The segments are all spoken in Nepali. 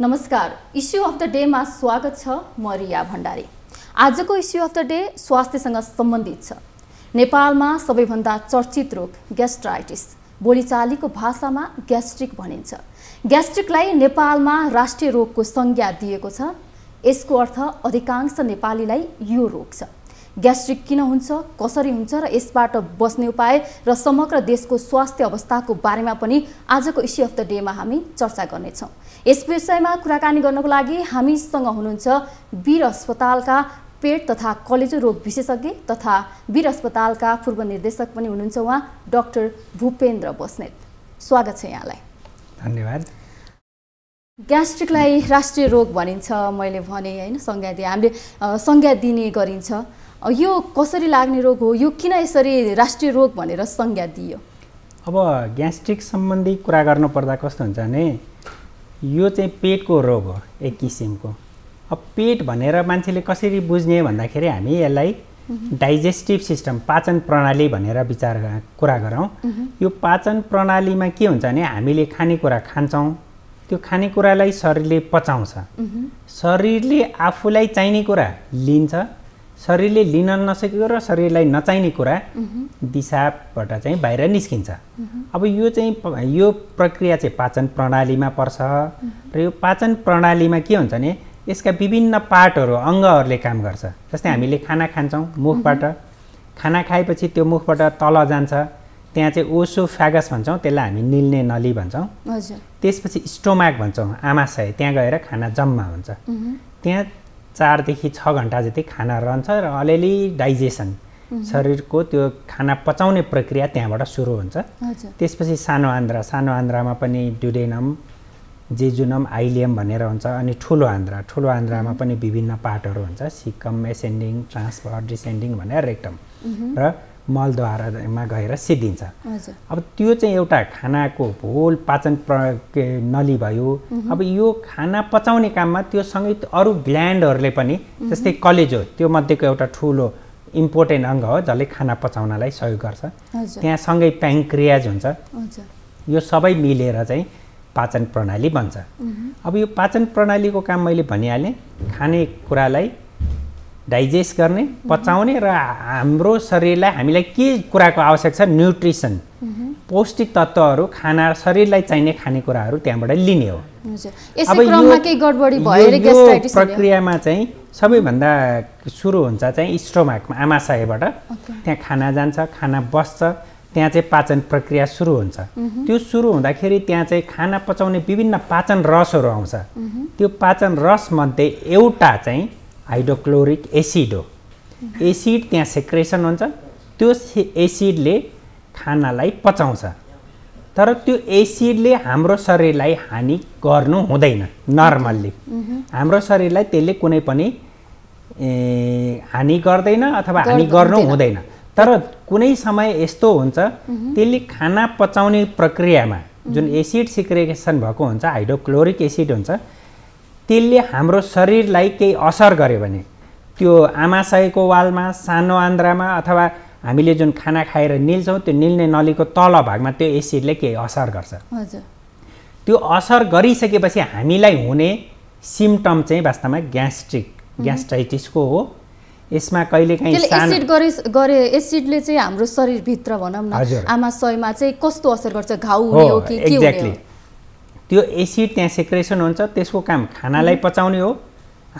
नमस्कार इस्यु अफ द डेमा स्वागत छ म रिया भण्डारी आजको इस्यु अफ द डे स्वास्थ्यसँग सम्बन्धित छ नेपालमा सबैभन्दा चर्चित रोग ग्यास्ट्राइटिस बोलीचालीको भाषामा ग्यास्ट्रिक भनिन्छ ग्यास्ट्रिकलाई नेपालमा राष्ट्रिय रोगको संज्ञा दिएको छ यसको अर्थ अधिकांश नेपालीलाई यो रोग छ ग्यास्ट्रिक किन हुन्छ कसरी हुन्छ र यसबाट बस्ने उपाय र समग्र देशको स्वास्थ्य अवस्थाको बारेमा पनि आजको इस्यु अफ द डेमा हामी चर्चा गर्नेछौँ यस विषयमा कुराकानी गर्नको लागि हामीसँग हुनुहुन्छ वीर अस्पतालका पेट तथा कलेजो रोग विशेषज्ञ तथा वीर अस्पतालका पूर्व निर्देशक पनि हुनुहुन्छ उहाँ डाक्टर भूपेन्द्र बस्नेत स्वागत छ यहाँलाई धन्यवाद ग्यास्ट्रिकलाई राष्ट्रिय रोग भनिन्छ मैले भने होइन संज्ञा दिए हामीले संज्ञा दिने गरिन्छ यो कसरी लाग्ने रोग हो यो किन यसरी राष्ट्रिय रोग भनेर संज्ञा दियो अब ग्यास्ट्रिक सम्बन्धी कुरा गर्नुपर्दा कस्तो हुन्छ भने यो चाहिँ पेटको रोग हो एक किसिमको अब पेट भनेर मान्छेले कसरी बुझ्ने भन्दाखेरि हामी यसलाई डाइजेस्टिभ सिस्टम पाचन प्रणाली भनेर विचार कुरा गरौँ यो पाचन प्रणालीमा के हुन्छ भने हामीले खानेकुरा खान्छौँ त्यो खानेकुरालाई शरीरले पचाउँछ शरीरले आफूलाई चाहिने कुरा लिन्छ शरीरले लिन नसकेको र शरीरलाई नचाहिने कुरा दिसाबाट चाहिँ बाहिर निस्किन्छ अब यो चाहिँ यो प्रक्रिया चाहिँ पाचन प्रणालीमा पर्छ र यो पाचन प्रणालीमा के हुन्छ भने यसका विभिन्न पार्टहरू अङ्गहरूले काम गर्छ जस्तै हामीले खाना खान्छौँ मुखबाट खाना खाएपछि त्यो मुखबाट तल जान्छ त्यहाँ चाहिँ ओसो फ्यागस भन्छौँ त्यसलाई हामी निल्ने नली भन्छौँ त्यसपछि स्टोमाक भन्छौँ आमाशय त्यहाँ गएर खाना जम्मा हुन्छ त्यहाँ चारदेखि छ घन्टा जति खाना रहन्छ र अलिअलि डाइजेसन शरीरको त्यो खाना पचाउने प्रक्रिया त्यहाँबाट सुरु हुन्छ त्यसपछि सानो आन्द्रा सानो आन्द्रामा पनि ड्युडेनम जेजुनम आइलियम भनेर हुन्छ अनि ठुलो आन्द्रा ठुलो आन्द्रामा पनि विभिन्न पार्टहरू हुन्छ सिक्कम एसेन्डिङ ट्रान्सफर डिसेन्डिङ भनेर रेक्टम र मलद्वारामा गएर सिद्धिन्छ अब त्यो चाहिँ एउटा खानाको भोल पाचन प्र नली भयो अब यो खाना पचाउने काममा त्यो सँगै अरू ग्ल्यान्डहरूले पनि जस्तै कलेज हो त्यो मध्येको एउटा ठुलो इम्पोर्टेन्ट अङ्ग हो जसले खाना पचाउनलाई सहयोग गर्छ त्यहाँ सँगै प्याङ्क्रियाज हुन्छ यो सबै मिलेर चाहिँ पाचन प्रणाली बन्छ अब यो पाचन प्रणालीको काम मैले भनिहालेँ खाने कुरालाई डाइजेस्ट गर्ने पचाउने र हाम्रो शरीरलाई हामीलाई के कुराको आवश्यक छ न्युट्रिसन पौष्टिक तत्त्वहरू खाना शरीरलाई चाहिने खानेकुराहरू त्यहाँबाट लिने हो अब यो प्रक्रियामा चाहिँ सबैभन्दा सुरु हुन्छ चाहिँ स्टोमाकमा आमाशयबाट त्यहाँ खाना जान्छ खाना बस्छ त्यहाँ चाहिँ पाचन प्रक्रिया सुरु हुन्छ त्यो सुरु हुँदाखेरि त्यहाँ चाहिँ खाना पचाउने विभिन्न पाचन रसहरू आउँछ त्यो पाचन रसमध्ये एउटा चाहिँ हाइड्रोक्लोरिक एसिड हो एसिड त्यहाँ सेक्रेसन हुन्छ त्यो एसिडले खानालाई पचाउँछ तर त्यो एसिडले हाम्रो शरीरलाई हानि गर्नु हुँदैन नर्मल्ली हाम्रो शरीरलाई त्यसले कुनै पनि हानि गर्दैन अथवा हानि गर्नु हुँदैन तर कुनै समय यस्तो हुन्छ त्यसले खाना पचाउने प्रक्रियामा जुन एसिड सिक्रेसन भएको हुन्छ हाइड्रोक्लोरिक एसिड हुन्छ त्यसले हाम्रो शरीरलाई केही असर गर्यो भने त्यो आमाशयको वालमा सानो आन्द्रामा अथवा हामीले जुन खाना खाएर निल्छौँ त्यो निल्ने नलीको तल भागमा त्यो एसिडले केही असर गर्छ हजुर त्यो असर गरिसकेपछि हामीलाई हुने सिम्टम चाहिँ वास्तवमा ग्यास्ट्रिक ग्यास्ट्राइटिसको हो यसमा कहिलेकाहीँ गरे एसिडले चाहिँ हाम्रो शरीरभित्र भनौँ न आमा सयमा चाहिँ कस्तो असर गर्छ घाउ एक्ज्याक्टली त्यो एसिड त्यहाँ सेक्रेसन हुन्छ त्यसको काम खानालाई पचाउने हो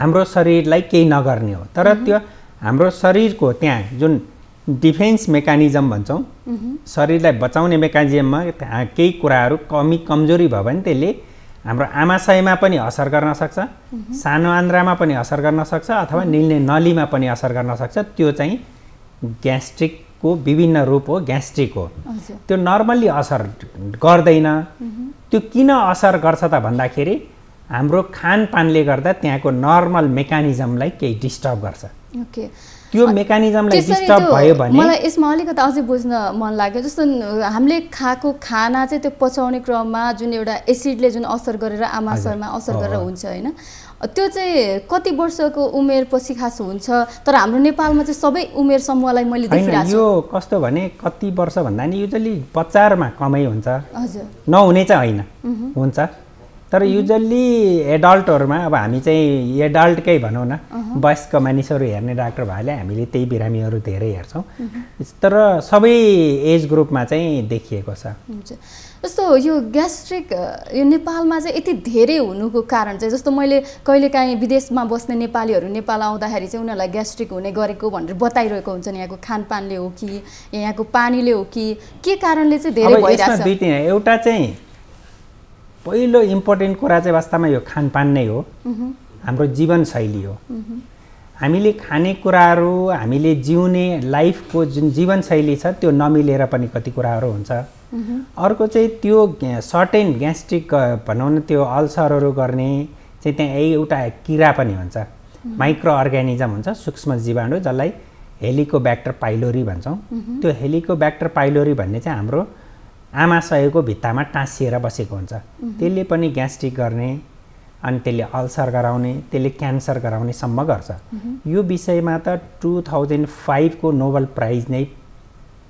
हाम्रो शरीरलाई केही नगर्ने हो तर त्यो हाम्रो शरीरको त्यहाँ जुन डिफेन्स मेकानिजम भन्छौँ शरीरलाई बचाउने मेकानिजममा केही कुराहरू कमी कमजोरी भयो भने त्यसले हाम्रो आमाशयमा पनि असर गर्न सक्छ सानो आन्द्रामा पनि असर गर्न सक्छ अथवा निल्ने नलीमा पनि असर गर्न सक्छ त्यो चाहिँ ग्यास्ट्रिकको विभिन्न रूप हो ग्यास्ट्रिक हो त्यो नर्मल्ली असर गर्दैन त्यो किन असर गर्छ त भन्दाखेरि हाम्रो खानपानले गर्दा त्यहाँको नर्मल मेकानिजमलाई केही डिस्टर्ब गर्छ ओके त्यो मेकानिजमलाई डिस्टर्ब भयो भने मलाई यसमा अलिकति अझै बुझ्न मन लाग्यो जस्तो हामीले खाएको खाना चाहिँ त्यो पचाउने क्रममा जुन एउटा एसिडले जुन असर गरेर आमाशयमा असर गरेर हुन्छ होइन त्यो चाहिँ कति वर्षको उमेर पछि खास हुन्छ तर हाम्रो नेपालमा चाहिँ सबै उमेर समूहलाई मैले यो कस्तो भने कति वर्ष भन्दा नि युजली बच्चाहरूमा कमै हुन्छ हजुर नहुने चाहिँ होइन हुन्छ तर युजल्ली एडल्टहरूमा अब हामी चाहिँ एडल्टकै भनौँ न वयस्क मानिसहरू हेर्ने डाक्टर भएले हामीले त्यही बिरामीहरू धेरै हेर्छौँ तर सबै एज ग्रुपमा चाहिँ देखिएको छ जस्तो यो ग्यास्ट्रिक यो नेपालमा चाहिँ यति धेरै हुनुको कारण चाहिँ जस्तो मैले कहिलेकाहीँ विदेशमा बस्ने नेपालीहरू नेपाल आउँदाखेरि चाहिँ उनीहरूलाई ग्यास्ट्रिक हुने गरेको भनेर बताइरहेको हुन्छ नि यहाँको खानपानले हो कि यहाँको पानीले हो कि के कारणले चाहिँ धेरै भइरहेको छ एउटा चाहिँ पहिलो इम्पोर्टेन्ट कुरा चाहिँ वास्तवमा यो खानपान नै हो हाम्रो जीवनशैली हो हामीले खानेकुराहरू हामीले जिउने लाइफको जुन जीवनशैली छ त्यो नमिलेर पनि कति कुराहरू हुन्छ Mm-hmm. अर्को चाहिँ त्यो सर्टेन ग्यास्ट्रिक भनौँ न त्यो अल्सरहरू गर्ने चाहिँ त्यहाँ एउटा किरा पनि हुन्छ माइक्रो mm-hmm. अर्ग्यानिजम हुन्छ सूक्ष्म जीवाणु जसलाई हेलिको ब्याक्टर पाइलोरी भन्छौँ mm-hmm. त्यो हेलिको ब्याक्टर पाइलोरी भन्ने चाहिँ हाम्रो आमाशयको भित्तामा टाँसिएर बसेको हुन्छ त्यसले पनि ग्यास्ट्रिक गर्ने अनि त्यसले अल्सर गराउने त्यसले क्यान्सर गराउनेसम्म गर्छ यो विषयमा त टु थाउजन्ड फाइभको नोबल प्राइज नै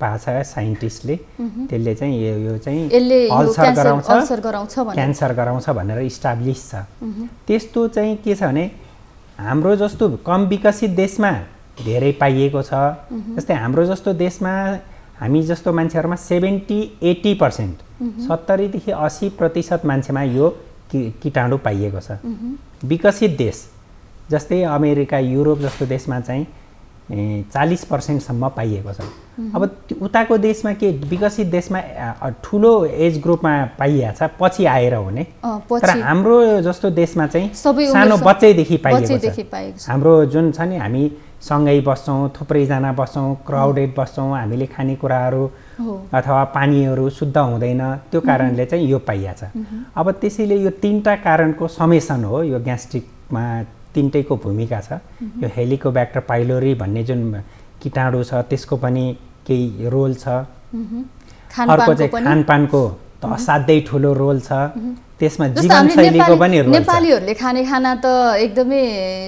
भाषा साइन्टिस्टले त्यसले चाहिँ यो यो चाहिँ अल्सर गराउँछ क्यान्सर गराउँछ भनेर इस्टाब्लिस छ त्यस्तो चाहिँ के छ भने हाम्रो जस्तो कम विकसित देशमा धेरै पाइएको छ जस्तै हाम्रो जस्तो देशमा हामी जस्तो मान्छेहरूमा सेभेन्टी एट्टी पर्सेन्ट सत्तरीदेखि असी प्रतिशत मान्छेमा यो किटाणु पाइएको छ विकसित देश जस्तै अमेरिका युरोप जस्तो देशमा चाहिँ चालिस पर्सेन्टसम्म पाइएको छ अब उताको देशमा के विकसित देशमा ठुलो एज ग्रुपमा छ पछि आएर हुने तर हाम्रो जस्तो देशमा चाहिँ सानो बच्चैदेखि पाइएको छ हाम्रो जुन छ नि हामी सँगै बस्छौँ थुप्रैजना बस्छौँ क्राउडेड बस्छौँ हामीले खानेकुराहरू अथवा पानीहरू शुद्ध हुँदैन त्यो कारणले चाहिँ यो पाइहाल्छ अब त्यसैले यो तिनवटा कारणको समेसन हो यो ग्यास्ट्रिकमा तिनटैको भूमिका छ यो हेलिकोब्याक्टर पाइलोरी भन्ने जुन किटाणु छ त्यसको पनि केही रोल छ mm-hmm. अर्को चाहिँ खानपानको त mm-hmm. असाध्यै ठुलो रोल छ mm-hmm. त्यसमा जीवनशैलीको पनि नेपालीहरूले खाने खाना त एकदमै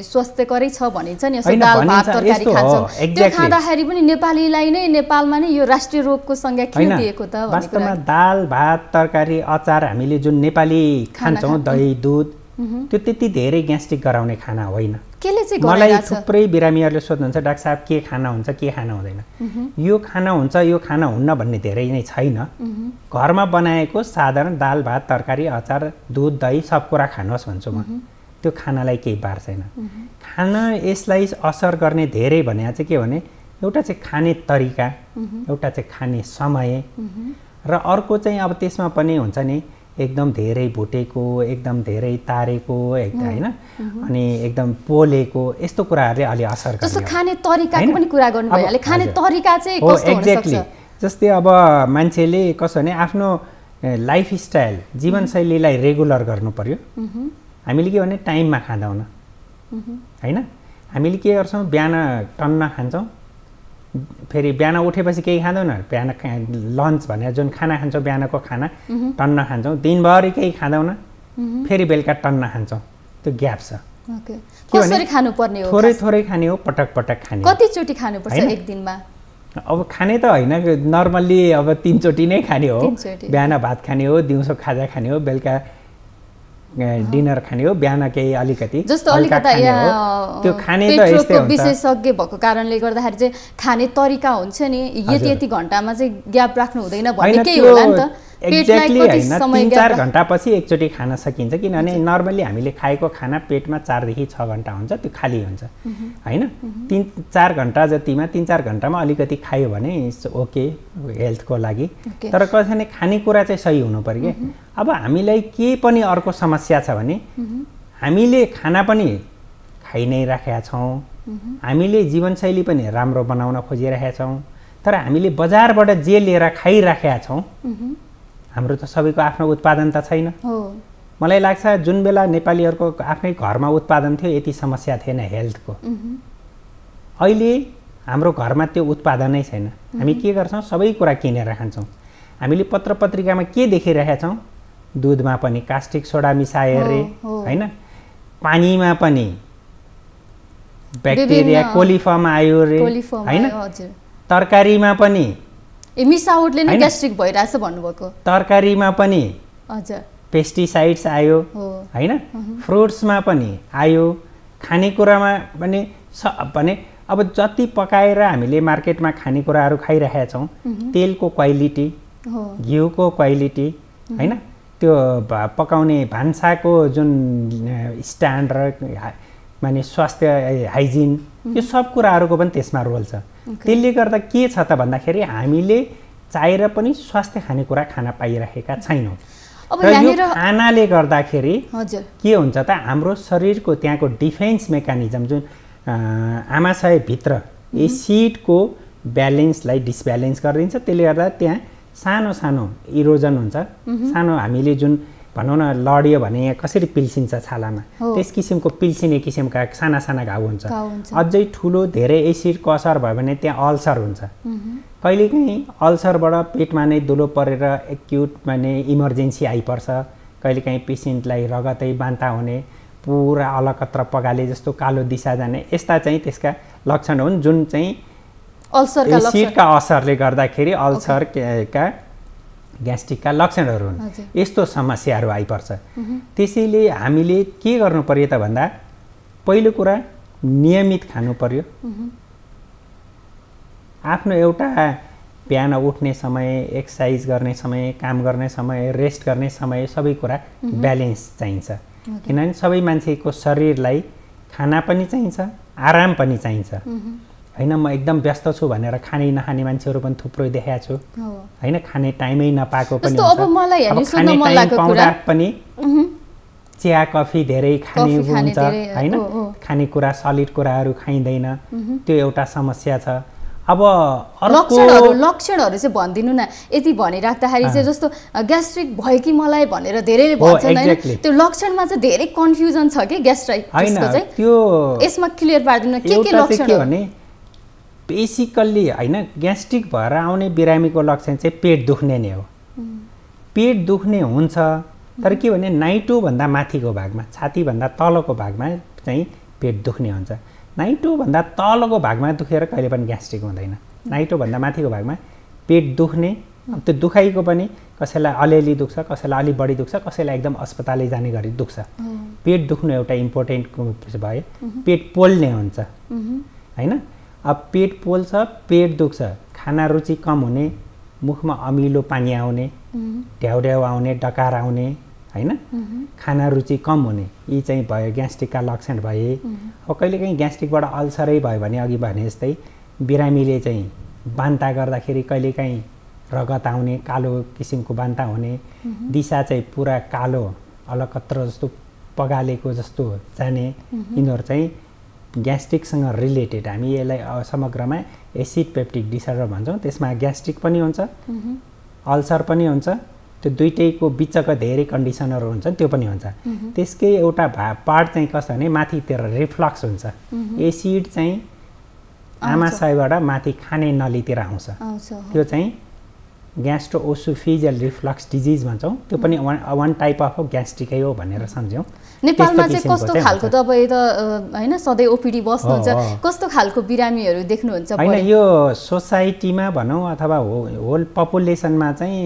स्वास्थ्यकरै छ भनिन्छ नि दाल भात तरकारी खान्छौँ त्यो खाँदाखेरि पनि नेपालीलाई नै नेपालमा नै यो राष्ट्रिय रोगको संज्ञा किन दिएको त वास्तवमा दाल भात तरकारी अचार हामीले जुन नेपाली खान्छौँ दही दुध त्यो त्यति धेरै ग्यास्ट्रिक गराउने खाना होइन केले चाहिँ मलाई थुप्रै बिरामीहरूले सोध्नुहुन्छ डाक्टर साहब के खाना हुन्छ के खाना हुँदैन यो खाना हुन्छ यो खाना हुन्न भन्ने धेरै नै छैन घरमा बनाएको साधारण दाल भात तरकारी अचार दुध दही सब कुरा खानुहोस् भन्छु म त्यो खानालाई केही पार छैन खाना यसलाई असर गर्ने धेरै भने चाहिँ के भने एउटा चाहिँ खाने तरिका एउटा चाहिँ खाने समय र अर्को चाहिँ अब त्यसमा पनि हुन्छ नि एकदम धेरै भुटेको एकदम धेरै तारेको होइन अनि एकदम पोलेको यस्तो कुराहरूले अलि असर गर्छ खाने तरिकाको पनि कुरा खाने तरिका चाहिँ एक्ज्याक्टली जस्तै अब मान्छेले कसो भने आफ्नो लाइफस्टाइल जीवनशैलीलाई रेगुलर गर्नु पर्यो हामीले के भने टाइममा खाँदैनौँ होइन हामीले के गर्छौँ बिहान टन्न खान्छौँ फेरि बिहान उठेपछि केही खाँदैन बिहान लन्च भनेर जुन खाना खान्छौँ बिहानको खाना टन्न खान्छौँ दिनभरि केही खाँदैन फेरि बेलुका टन्न खान्छौँ त्यो ग्याप छ थोरै थोरै खाने हो पटक पटक खाने कतिचोटि एक दिनमा अब खाने त होइन नर्मल्ली अब तिनचोटि नै खाने हो बिहान भात खाने हो दिउँसो खाजा खाने हो बेलुका डिनर खाने हो बिहान केही अलिकति जस्तो अलिकति त्यो खाने त यस्तै विशेषज्ञ भएको कारणले गर्दाखेरि चाहिँ खाने तरिका हुन्छ नि यति यति घन्टामा चाहिँ ग्याप राख्नु हुँदैन भन्ने केही होला नि त एक्ज्याक्टली होइन तिन चार पछि एकचोटि खान सकिन्छ किनभने नर्मली हामीले खाएको खाना पेटमा चारदेखि छ घन्टा हुन्छ त्यो खाली हुन्छ होइन तिन चार घन्टा जतिमा तिन चार घन्टामा अलिकति खायो भने इट्स ओके हेल्थको लागि तर कसैले खानेकुरा चाहिँ सही हुनु पऱ्यो क्या अब हामीलाई के पनि अर्को समस्या छ भने हामीले खाना पनि खाइ नै राखेका छौँ हामीले जीवनशैली पनि राम्रो बनाउन खोजिरहेका छौँ तर हामीले बजारबाट जे लिएर खाइराखेका छौँ हाम्रो त सबैको आफ्नो उत्पादन त छैन मलाई लाग्छ जुन बेला नेपालीहरूको आफ्नै घरमा उत्पादन थियो यति समस्या थिएन हेल्थको अहिले हाम्रो घरमा त्यो उत्पादनै छैन हामी के गर्छौँ सबै कुरा किनेर खान्छौँ हामीले पत्र पत्रिकामा के देखिरहेका छौँ दुधमा पनि कास्टिक सोडा मिसाए अरे होइन पानीमा पनि ब्याक्टेरिया कोलिफर्म आयो अरे होइन तरकारीमा पनि ए नै ग्यास्ट्रिक भइरहेछ भन्नुभएको तरकारीमा पनि हजुर पेस्टिसाइड्स आयो होइन फ्रुट्समा पनि आयो खानेकुरामा पनि स भने अब जति पकाएर हामीले मार्केटमा खानेकुराहरू खाइरहेका छौँ तेलको क्वालिटी घिउको क्वालिटी होइन त्यो पकाउने भान्साको जुन स्ट्यान्ड र माने स्वास्थ्य हाइजिन यो सब कुराहरूको पनि त्यसमा रोल छ त्यसले गर्दा के छ त भन्दाखेरि हामीले चाहेर पनि स्वास्थ्य खानेकुरा खान पाइराखेका छैनौँ र यो खानाले गर्दाखेरि के हुन्छ त हाम्रो शरीरको त्यहाँको डिफेन्स मेकानिजम जुन आमाशयभित्र एसिडको ब्यालेन्सलाई डिसब्यालेन्स गरिदिन्छ त्यसले गर्दा त्यहाँ सानो सानो इरोजन हुन्छ सानो हामीले जुन भनौँ न लड्यो भने यहाँ कसरी पिल्सिन्छ छालामा त्यस किसिमको पिल्सिने किसिमका साना साना घाउ हुन्छ अझै ठुलो धेरै एसिडको असर भयो भने त्यहाँ अल्सर हुन्छ कहिलेकाहीँ अल्सरबाट पेटमा नै दुलो परेर एक्युट माने इमर्जेन्सी आइपर्छ कहिलेकाहीँ पेसेन्टलाई रगतै बान्ता हुने पुरा अलकत्र पगाले जस्तो कालो दिशा जाने यस्ता चाहिँ त्यसका लक्षण हुन् जुन चाहिँ अल्सर एसिडका असरले गर्दाखेरि अल्सरका ग्यास्ट्रिकका लक्षणहरू हुन् यस्तो समस्याहरू आइपर्छ त्यसैले हामीले के गर्नु पर्यो त भन्दा पहिलो कुरा नियमित खानु पर्यो आफ्नो एउटा बिहान उठ्ने समय एक्सर्साइज गर्ने समय काम गर्ने समय रेस्ट गर्ने समय सबै कुरा ब्यालेन्स चाहिन्छ किनभने सबै मान्छेको शरीरलाई खाना पनि चाहिन्छ आराम पनि चाहिन्छ होइन म एकदम व्यस्त छु भनेर खाने नखाने मान्छेहरू पनि थुप्रै देखाएको छु होइन खाने टाइमै नपाएको पनि पनि चिया कफी धेरै खाने हुन्छ होइन खानेकुरा सलिड कुराहरू खाइँदैन त्यो एउटा समस्या छ अब लक्षणहरू लक्षणहरू चाहिँ भनिदिनु न यति भनिराख्दाखेरि चाहिँ जस्तो ग्यास्ट्रिक भयो कि मलाई भनेर धेरैले भन्छन् त्यो लक्षणमा चाहिँ धेरै कन्फ्युजन छ कि ग्यास्ट्राइक होइन त्यो यसमा क्लियर पारिदिनु के के लक्षण भने बेसिकल्ली होइन ग्यास्ट्रिक भएर आउने बिरामीको लक्षण चाहिँ पेट दुख्ने नै हो पेट दुख्ने हुन्छ तर के भने नाइटोभन्दा माथिको भागमा छातीभन्दा तलको भागमा चाहिँ पेट दुख्ने हुन्छ नाइटोभन्दा तलको भागमा दुखेर कहिले पनि ग्यास्ट्रिक हुँदैन नाइटोभन्दा माथिको भागमा पेट दुख्ने त्यो दुखाइको पनि कसैलाई अलिअलि दुख्छ कसैलाई अलि बढी दुख्छ कसैलाई एकदम अस्पतालै जाने गरी दुख्छ पेट दुख्नु एउटा इम्पोर्टेन्ट भयो पेट पोल्ने हुन्छ होइन अब पेट पोल्छ पेट दुख्छ खाना रुचि कम हुने मुखमा अमिलो पानी आउने ढ्याउढ्याउ आउने डकार आउने होइन खाना रुचि कम हुने यी चाहिँ भयो ग्यास्ट्रिकका लक्षण भए अब कहिलेकाहीँ ग्यास्ट्रिकबाट अल्सरै भयो भने अघि भने जस्तै बिरामीले चाहिँ बान्ता गर्दाखेरि कहिलेकाहीँ रगत आउने कालो किसिमको बान्ता हुने दिशा चाहिँ पुरा कालो अलकत्र जस्तो पगालेको जस्तो जाने यिनीहरू चाहिँ ग्यास्ट्रिकसँग रिलेटेड हामी यसलाई समग्रमा एसिड पेप्टिक डिसअर्डर भन्छौँ त्यसमा ग्यास्ट्रिक पनि हुन्छ अल्सर पनि हुन्छ त्यो दुइटैको बिचको धेरै कन्डिसनहरू हुन्छन् त्यो पनि हुन्छ त्यसकै एउटा भा पार्ट चाहिँ कस्तो भने माथितिर रिफ्लक्स हुन्छ एसिड चाहिँ आमा सयबाट माथि खाने नलीतिर आउँछ त्यो चाहिँ ग्यास्ट्रो ओसुफिजियल रिफ्लक्स डिजिज भन्छौँ त्यो पनि वान वान टाइप अफ ग्यास्ट्रिकै हो भनेर सम्झ्यौँ नेपालमा चाहिँ कस्तो खालको तपाईँ त होइन सधैँ ओपिडी बस्नुहुन्छ कस्तो खालको बिरामीहरू देख्नुहुन्छ होइन यो सोसाइटीमा भनौँ अथवा हो होल पपुलेसनमा चाहिँ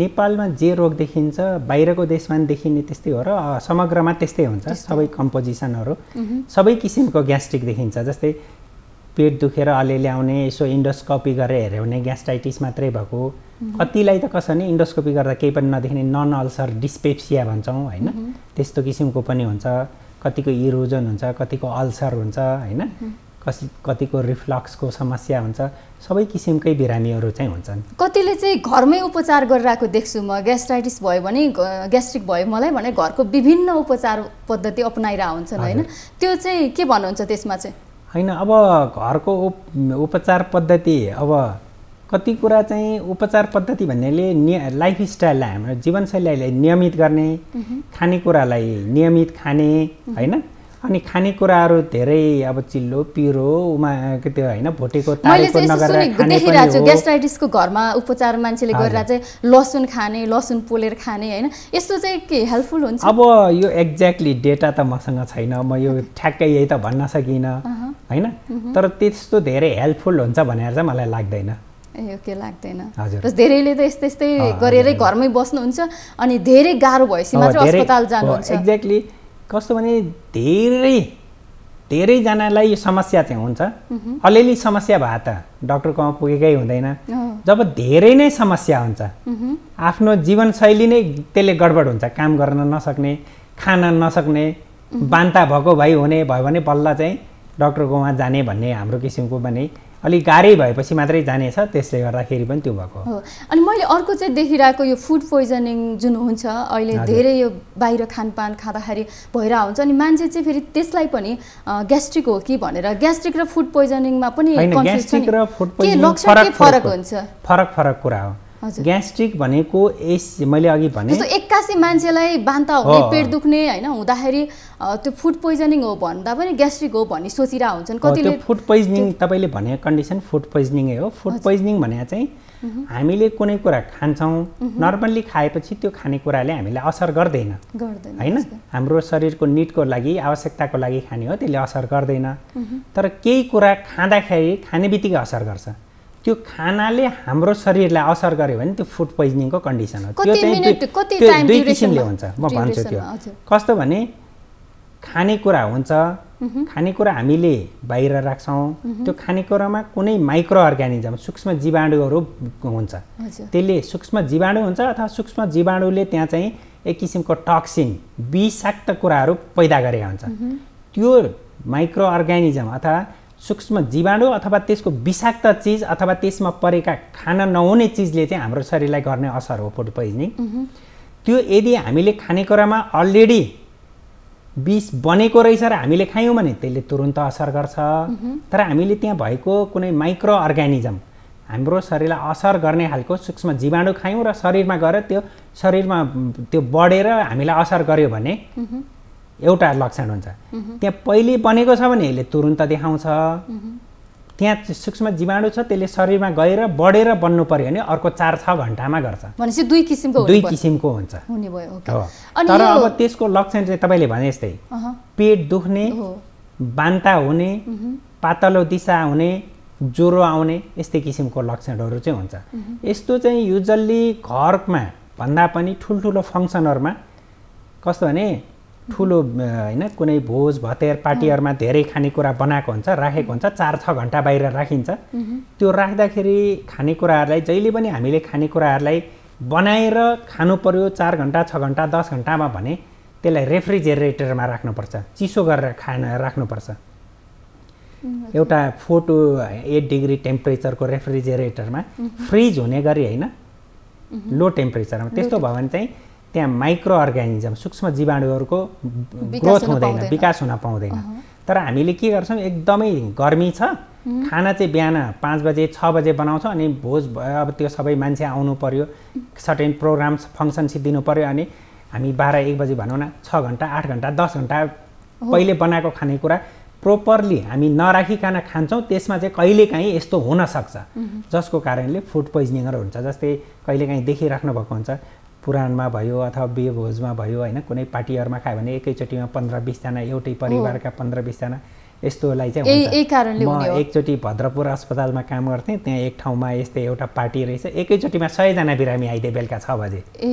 नेपालमा जे रोग देखिन्छ बाहिरको देशमा देखिने त्यस्तै हो र समग्रमा त्यस्तै हुन्छ सबै कम्पोजिसनहरू सबै किसिमको ग्यास्ट्रिक देखिन्छ जस्तै पेट दुखेर अलिअलि आउने यसो इन्डोस्कोपी गरेर हेऱ्यो भने ग्यास्ट्राइटिस मात्रै भएको mhm. कतिलाई त कसरी नै इन्डोस्कोपी गर्दा केही पनि नदेख्ने नन अल्सर डिस्पेप्सिया भन्छौँ होइन mhm. त्यस्तो किसिमको पनि हुन्छ कतिको इरोजन हुन्छ कतिको अल्सर हुन्छ होइन mhm. कस कतिको रिफ्लक्सको समस्या हुन्छ सबै किसिमकै बिरामीहरू चाहिँ हुन्छन् कतिले चाहिँ घरमै उपचार गरिरहेको देख्छु म ग्यास्ट्राइटिस भयो भने ग्यास्ट्रिक भयो मलाई भने घरको विभिन्न उपचार पद्धति अप्नाइरहेको हुन्छन् होइन त्यो चाहिँ के भन्नुहुन्छ त्यसमा चाहिँ होइन अब घरको उप उपचार पद्धति अब कति कुरा चाहिँ उपचार पद्धति भन्नेले नि लाइफस्टाइललाई हाम्रो जीवनशैलीलाई नियमित गर्ने खानेकुरालाई नियमित खाने होइन अनि खानेकुराहरू धेरै अब चिल्लो पिरो उमा त्यो होइन भोटेको छु ग्यास्ट्राइटिसको घरमा उपचार मान्छेले गरेर चाहिँ लसुन खाने लसुन पोलेर खाने होइन यस्तो चाहिँ के हेल्पफुल हुन्छ अब यो एक्ज्याक्टली डेटा त मसँग छैन म यो ठ्याक्कै यही त भन्न सकिनँ होइन तर त्यस्तो धेरै हेल्पफुल हुन्छ भनेर चाहिँ मलाई लाग्दैन ए के लाग्दैन हजुर धेरैले त यस्तै यस्तै गरेरै घरमै बस्नुहुन्छ अनि धेरै गाह्रो भएपछि मात्र अस्पताल जानुहुन्छ एक्ज्याक्टली कस्तो भने धेरै धेरैजनालाई यो समस्या चाहिँ हुन्छ अलिअलि समस्या भए त डक्टरकोमा पुगेकै हुँदैन जब धेरै नै समस्या हुन्छ आफ्नो जीवनशैली नै त्यसले गडबड हुन्छ काम गर्न नसक्ने खान नसक्ने बान्ता भएको भाइ हुने भयो भने बल्ल चाहिँ डक्टरकोमा जाने भन्ने हाम्रो किसिमको भने अलिक गाह्रै भएपछि मात्रै जानेछ त्यसले गर्दाखेरि पनि त्यो भएको हो अनि मैले अर्को चाहिँ देखिरहेको यो फुड पोइजनिङ जुन हुन्छ अहिले धेरै यो बाहिर खानपान खाँदाखेरि भइरहेको हुन्छ अनि मान्छे चाहिँ फेरि त्यसलाई पनि ग्यास्ट्रिक हो कि भनेर ग्यास्ट्रिक र फुड पोइजनिङमा पनि फरक फरक हुन्छ फरक फरक कुरा हो ग्यास्ट्रिक भनेको एस मैले अघि भने एक्कासी मान्छेलाई बान्ता हुने पेट दुख्ने होइन हुँदाखेरि त्यो फुड पोइजनिङ हो भन्दा पनि ग्यास्ट्रिक हो भन्ने सोचिरहेको हुन्छन् कतिले फुड पोइजनिङ तपाईँले भनेको कन्डिसन फुड पोइजनिङै हो फुड पोइजनिङ भने चाहिँ हामीले कुनै कुरा खान्छौँ नर्मल्ली खाएपछि त्यो खानेकुराले हामीलाई असर गर्दैन होइन हाम्रो शरीरको निटको लागि आवश्यकताको लागि खाने हो त्यसले असर गर्दैन तर केही कुरा खाँदाखेरि खाने बित्तिकै असर गर्छ त्यो खानाले हाम्रो शरीरलाई असर गर्यो भने त्यो फुड पोइजनिङको कन्डिसन हो त्यो चाहिँ त्यो दुई किसिमले हुन्छ म भन्छु त्यो कस्तो भने खानेकुरा हुन्छ खानेकुरा हामीले बाहिर राख्छौँ त्यो खानेकुरामा कुनै माइक्रो अर्ग्यानिजम सूक्ष्म जीवाणुहरू हुन्छ त्यसले सूक्ष्म जीवाणु हुन्छ अथवा सूक्ष्म जीवाणुले त्यहाँ चाहिँ एक किसिमको टक्सिन विषाक्त कुराहरू पैदा गरेका हुन्छ त्यो माइक्रो अर्ग्यानिजम अथवा सूक्ष्म जीवाणु अथवा त्यसको विषाक्त चिज अथवा त्यसमा परेका खाना नहुने चिजले चाहिँ हाम्रो शरीरलाई गर्ने असर हो फुड पोइजनिङ त्यो यदि हामीले खानेकुरामा अलरेडी विष बनेको रहेछ र हामीले खायौँ भने त्यसले तुरुन्त असर गर्छ तर हामीले त्यहाँ भएको कुनै माइक्रो अर्ग्यानिजम हाम्रो शरीरलाई असर गर्ने खालको सूक्ष्म जीवाणु खायौँ र शरीरमा गएर त्यो शरीरमा त्यो बढेर हामीलाई असर गर्यो भने एउटा लक्षण हुन्छ त्यहाँ पहिले बनेको छ भने यसले तुरुन्त देखाउँछ त्यहाँ सूक्ष्म जीवाणु छ त्यसले शरीरमा गएर बढेर बन्नु पर्यो भने अर्को चार छ घन्टामा गर्छ भनेपछि दुई किसिमको दुई किसिमको हुन्छ तर अब त्यसको लक्षण चाहिँ तपाईँले भने जस्तै पेट दुख्ने बान्ता हुने पातलो दिशा हुने ज्वरो आउने यस्तै किसिमको लक्षणहरू चाहिँ हुन्छ यस्तो चाहिँ युजल्ली घरमा भन्दा पनि ठुल्ठुलो फङ्सनहरूमा कस्तो भने ठुलो होइन कुनै भोज भतेर पार्टीहरूमा धेरै खानेकुरा बनाएको हुन्छ राखेको हुन्छ चार छ घन्टा बाहिर राखिन्छ त्यो राख्दाखेरि खानेकुराहरूलाई जहिले पनि हामीले खानेकुराहरूलाई बनाएर खानु पर्यो चार घन्टा छ घन्टा दस घन्टामा भने त्यसलाई रेफ्रिजेरेटरमा राख्नुपर्छ चिसो गरेर खान राख्नुपर्छ एउटा फोटो टु एट डिग्री टेम्परेचरको रेफ्रिजेरेटरमा फ्रिज हुने गरी होइन लो टेम्परेचरमा त्यस्तो भयो भने चाहिँ त्यहाँ माइक्रो अर्ग्यानिजम सूक्ष्म जीवाणुहरूको ग्रोथ हुँदैन विकास हुन पाउँदैन तर हामीले के गर्छौँ एकदमै गर्मी छ खाना चाहिँ बिहान पाँच बजे छ बजे बनाउँछौँ अनि भोज भयो अब त्यो सबै मान्छे आउनु पर्यो सर्टेन प्रोग्राम फङ्सन सिद्धिनु पऱ्यो अनि हामी बाह्र एक बजी भनौँ न छ घन्टा आठ घन्टा दस घन्टा पहिले बनाएको खानेकुरा प्रोपरली हामी नराखिकन खान्छौँ त्यसमा चाहिँ कहिलेकाहीँ यस्तो हुनसक्छ जसको कारणले फुड पोइजनिङहरू हुन्छ जस्तै कहिलेकाहीँ देखिराख्नु भएको हुन्छ पुराणमा भयो अथवा बेभोजमा भयो होइन कुनै पार्टीहरूमा खायो भने एकैचोटिमा पन्ध्र बिसजना एउटै परिवारका पन्ध्र बिसजना यस्तोलाई चाहिँ म एकचोटि भद्रपुर अस्पतालमा काम गर्थेँ त्यहाँ एक ठाउँमा यस्तै एउटा पार्टी रहेछ एकैचोटिमा सयजना बिरामी आइदिए बेलुका छ बजे ए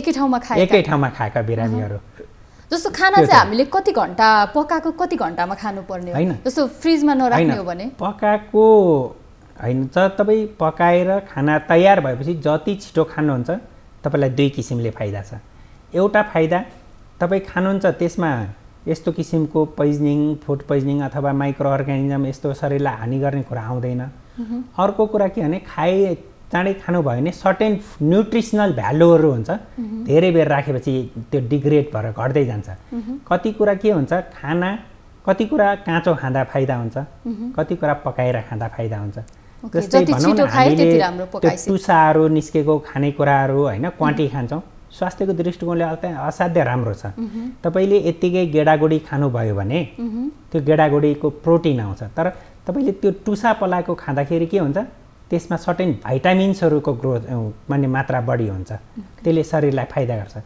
एकै ठाउँमा खाए एकै ठाउँमा खाएका बिरामीहरू जस्तो खाना चाहिँ हामीले कति घन्टा पकाएको कति घन्टामा खानुपर्ने होइन जस्तो फ्रिजमा नराख्ने हो भने पकाएको होइन त तपाईँ पकाएर खाना तयार भएपछि जति छिटो खानुहुन्छ तपाईँलाई दुई किसिमले फाइदा छ एउटा फाइदा तपाईँ खानुहुन्छ त्यसमा यस्तो किसिमको पोइजनिङ फुड पोइजनिङ अथवा माइक्रो अर्ग्यानिजम यस्तो शरीरलाई हानि गर्ने कुरा आउँदैन अर्को कुरा के भने खाए चाँडै खानुभयो भने सर्टेन न्युट्रिसनल भ्यालुहरू हुन्छ धेरै बेर राखेपछि त्यो डिग्रेड भएर घट्दै जान्छ कति कुरा के हुन्छ खाना कति कुरा काँचो खाँदा फाइदा हुन्छ कति कुरा पकाएर खाँदा फाइदा हुन्छ जस्तै भनौँ न हामीले त्यो निस्केको खानेकुराहरू होइन क्वान्टी खान्छौँ स्वास्थ्यको दृष्टिकोणले असाध्य राम्रो छ तपाईँले यत्तिकै गेडागुडी खानुभयो भने त्यो गेडागुडीको प्रोटिन आउँछ तर तपाईँले त्यो टुसा पलाएको खाँदाखेरि के हुन्छ त्यसमा सर्टेन भाइटामिन्सहरूको ग्रोथ माने मात्रा बढी हुन्छ त्यसले शरीरलाई फाइदा गर्छ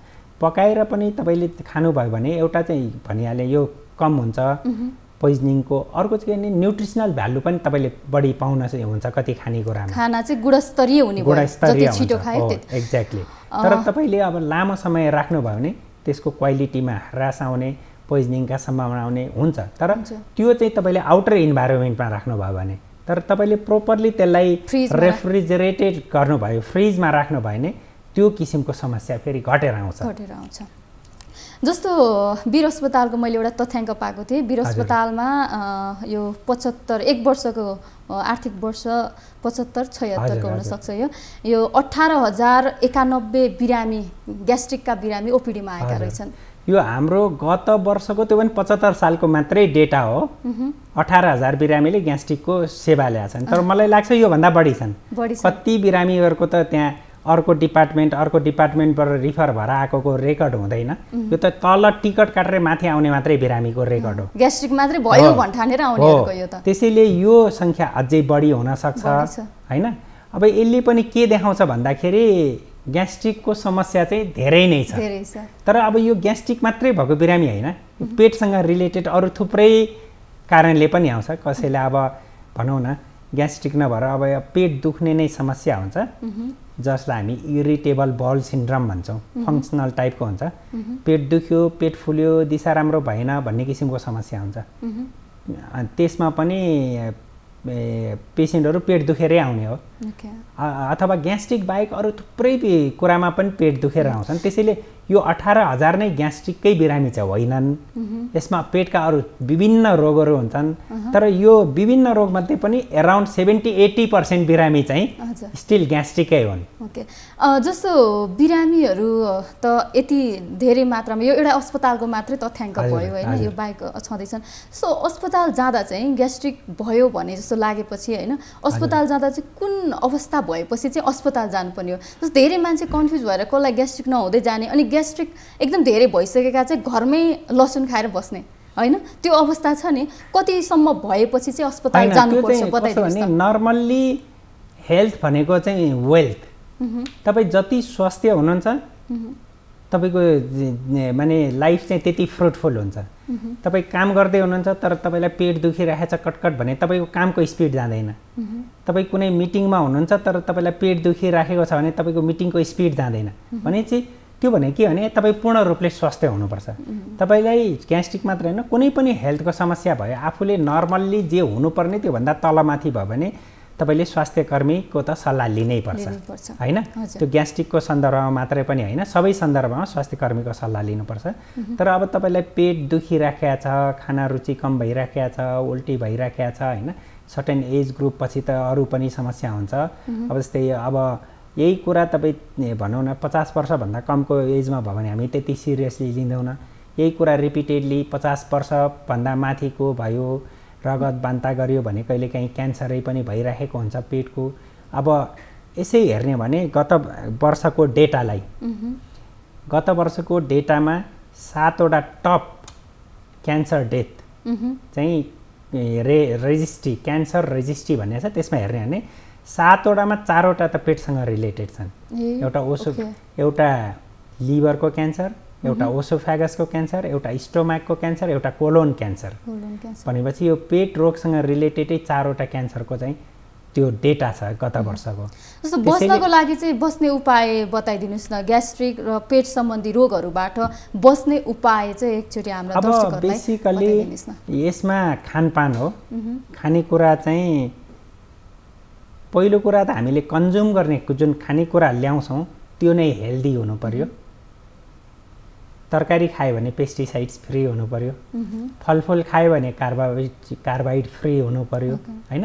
पकाएर पनि तपाईँले खानुभयो भने एउटा चाहिँ भनिहालेँ यो कम हुन्छ पोइजनिङको अर्को चाहिँ नि न्युट्रिसनल भ्यालु पनि तपाईँले बढी पाउन हुन्छ कति खानेकुरामा खाना चाहिँ गुणस्तरीय हुने गुणस्तरीय एक्ज्याक्टली तर तपाईँले अब लामो समय राख्नुभयो भने त्यसको क्वालिटीमा ह्रास आउने पोइजनिङका सम्भावना आउने हुन्छ तर त्यो चाहिँ तपाईँले आउटर इन्भाइरोमेन्टमा राख्नुभयो भने तर तपाईँले प्रोपरली त्यसलाई रेफ्रिजरेटेड गर्नुभयो फ्रिजमा राख्नुभयो भने त्यो किसिमको समस्या फेरि घटेर आउँछ घटेर आउँछ जस्तो वीर अस्पतालको मैले एउटा तथ्याङ्क पाएको थिएँ वीर अस्पतालमा यो पचहत्तर एक वर्षको आर्थिक वर्ष पचहत्तर छयत्तरको हुनसक्छ यो यो अठार हजार एकानब्बे बिरामी ग्यास्ट्रिकका बिरामी ओपिडीमा आएका रहेछन् यो हाम्रो गत वर्षको त्यो पनि पचहत्तर सालको मात्रै डेटा हो अठार हजार बिरामीले ग्यास्ट्रिकको सेवा ल्याएको छन् तर मलाई लाग्छ योभन्दा बढी छन् कति बिरामीहरूको त त्यहाँ अर्को डिपार्टमेन्ट अर्को डिपार्टमेन्टबाट रिफर भएर आएको रेकर्ड हुँदैन यो त तल टिकट काटेर माथि आउने मात्रै बिरामीको रेकर्ड हो ग्यास्ट्रिक मात्रै भयो ठानेर आउने त्यसैले यो सङ्ख्या अझै बढी हुनसक्छ होइन अब यसले पनि के देखाउँछ भन्दाखेरि ग्यास्ट्रिकको समस्या चाहिँ धेरै नै छ तर अब यो ग्यास्ट्रिक मात्रै भएको बिरामी होइन पेटसँग रिलेटेड अरू थुप्रै कारणले पनि आउँछ कसैलाई अब भनौँ न ग्यास्ट्रिक नभएर अब पेट दुख्ने नै समस्या हुन्छ जसलाई हामी इरिटेबल बल सिन्ड्रम भन्छौँ फङ्सनल टाइपको हुन्छ पेट दुख्यो पेट फुल्यो दिशा राम्रो भएन भन्ने किसिमको समस्या हुन्छ त्यसमा पनि पेसेन्टहरू पेट दुखेरै आउने हो अथवा ग्यास्ट्रिक बाहेक अरू थुप्रै कुरामा पनि पेट दुखेर आउँछन् त्यसैले यो अठार हजार नै ग्यास्ट्रिककै बिरामी चाहिँ होइनन् यसमा पेटका अरू विभिन्न रोगहरू हुन्छन् तर यो विभिन्न रोगमध्ये पनि एराउन्ड सेभेन्टी एट्टी पर्सेन्ट बिरामी चाहिँ स्टिल ग्यास्ट्रिकै हुन् ओके जस्तो बिरामीहरू त यति धेरै मात्रामा यो एउटा अस्पतालको मात्रै तथ्याङ्क भयो होइन यो बाहेक छँदैछन् सो अस्पताल जाँदा चाहिँ ग्यास्ट्रिक भयो भने जस्तो लागेपछि होइन अस्पताल जाँदा चाहिँ कुन अवस्था भएपछि चाहिँ अस्पताल जानुपर्ने हो जस्तो धेरै मान्छे कन्फ्युज भएर कसलाई ग्यास्ट्रिक नहुँदै जाने अनि ग्यास्ट्रिक एकदम धेरै भइसकेका चाहिँ घरमै लसुन खाएर बस्ने होइन त्यो अवस्था छ नि कतिसम्म भएपछि चाहिँ अस्पताल जानुपर्छ बताइदिनु नर्मल्ली हेल्थ भनेको चाहिँ वेल्थ तपाईँ जति स्वास्थ्य हुनुहुन्छ तपाईँको माने लाइफ चाहिँ त्यति फ्रुटफुल हुन्छ तपाईँ काम गर्दै हुनुहुन्छ तर तपाईँलाई पेट दुखिरहेको छ कटकट भने तपाईँको कामको स्पिड जाँदैन तपाईँ कुनै मिटिङमा हुनुहुन्छ तर तपाईँलाई पेट दुखिराखेको छ भने तपाईँको मिटिङको स्पिड जाँदैन भने चाहिँ त्यो भने के भने तपाईँ पूर्ण रूपले स्वस्थ हुनुपर्छ तपाईँलाई ग्यास्ट्रिक मात्र होइन कुनै पनि हेल्थको समस्या भयो आफूले नर्मल्ली जे हुनुपर्ने त्योभन्दा तलमाथि भयो भने तपाईँले स्वास्थ्यकर्मीको त सल्लाह लिनै पर्छ होइन त्यो ग्यास्ट्रिकको सन्दर्भमा मात्रै पनि होइन सबै सन्दर्भमा स्वास्थ्यकर्मीको सल्लाह लिनुपर्छ तर अब तपाईँलाई पेट दुखिराखेका छ खाना रुचि कम भइराखेको छ उल्टी भइराखेको छ होइन सर्टेन एज ग्रुप पछि त अरू पनि समस्या हुन्छ अब जस्तै अब यही कुरा तपाईँ भनौँ न पचास वर्षभन्दा कमको एजमा भयो भने हामी त्यति सिरियसली लिँदैनौँ यही कुरा रिपिटेडली पचास वर्षभन्दा माथिको भयो रगत बान्ता गरियो भने कहिलेकाहीँ क्यान्सरै पनि भइराखेको हुन्छ पेटको अब यसै हेर्ने भने गत वर्षको डेटालाई गत वर्षको डेटामा सातवटा टप क्यान्सर डेथ चाहिँ रे रेजिस्ट्री क्यान्सर रेजिस्ट्री भन्ने छ त्यसमा हेर्ने भने सातवटामा चारवटा त पेटसँग रिलेटेड छन् एउटा ओसो एउटा लिभरको क्यान्सर एउटा ओसोफ्यागसको क्यान्सर एउटा स्टोमाकको क्यान्सर एउटा कोलोन क्यान्सर भनेपछि यो पेट रोगसँग रिलेटेडै चारवटा क्यान्सरको चाहिँ त्यो डेटा छ गत वर्षको जस्तो बस्नको लागि चाहिँ बस्ने उपाय बताइदिनुहोस् न ग्यास्ट्रिक र पेट सम्बन्धी रोगहरूबाट बस्ने उपाय चाहिँ एकचोटि हाम्रो बेसिकली यसमा खानपान हो खानेकुरा चाहिँ पहिलो कुरा त हामीले कन्ज्युम गर्ने जुन खानेकुरा ल्याउँछौँ त्यो नै हेल्दी हुनु पऱ्यो तरकारी खायो भने पेस्टिसाइड्स फ्री हुनु पऱ्यो फलफुल खायो भने कार्बोहाइड कार्बाइड फ्री हुनु पऱ्यो होइन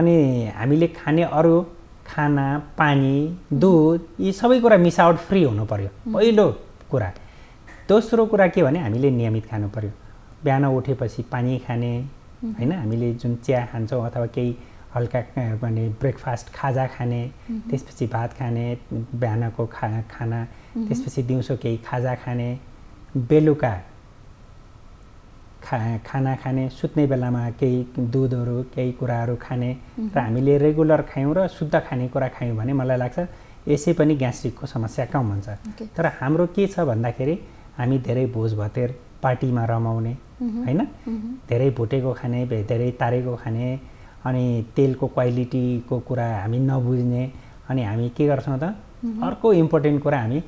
अनि हामीले खाने अरू खाना पानी दुध यी सबै कुरा मिसावट फ्री हुनु पऱ्यो पहिलो कुरा दोस्रो कुरा के भने हामीले नियमित खानु पर्यो बिहान उठेपछि पानी खाने होइन हामीले जुन चिया खान्छौँ अथवा केही हल्का भने ब्रेकफास्ट खाजा खाने त्यसपछि भात खाने बिहानको खा खाना त्यसपछि दिउँसो केही खाजा खाने बेलुका खा खाना खाने सुत्ने बेलामा केही दुधहरू केही कुराहरू खाने र हामीले रेगुलर खायौँ र शुद्ध खानेकुरा खायौँ भने मलाई लाग्छ यसै पनि ग्यास्ट्रिकको समस्या कम हुन्छ तर हाम्रो के छ भन्दाखेरि हामी धेरै भोज भतेर पार्टीमा रमाउने होइन धेरै भुटेको खाने धेरै तारेको खाने अनि तेलको क्वालिटीको कुरा हामी नबुझ्ने अनि हामी के गर्छौँ त अर्को इम्पोर्टेन्ट कुरा हामी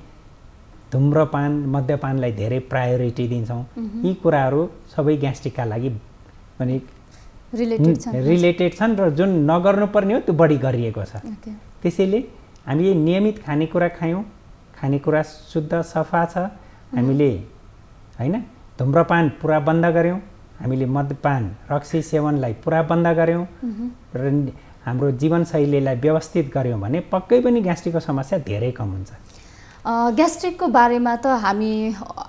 धुम्रपान मद्यपानलाई धेरै प्रायोरिटी दिन्छौँ यी कुराहरू सबै ग्यास्ट्रिकका लागि अनि रिलेटेड छन् र जुन नगर्नुपर्ने हो त्यो बढी गरिएको छ त्यसैले हामीले नियमित खानेकुरा खायौँ खानेकुरा शुद्ध सफा छ हामीले होइन धुम्रपान पुरा बन्द गऱ्यौँ हामीले मद्यपान रक्सी सेवनलाई पुरा बन्द गऱ्यौँ र हाम्रो जीवनशैलीलाई व्यवस्थित गऱ्यौँ भने पक्कै पनि ग्यास्ट्रिकको समस्या धेरै कम हुन्छ ग्यास्ट्रिकको बारेमा त हामी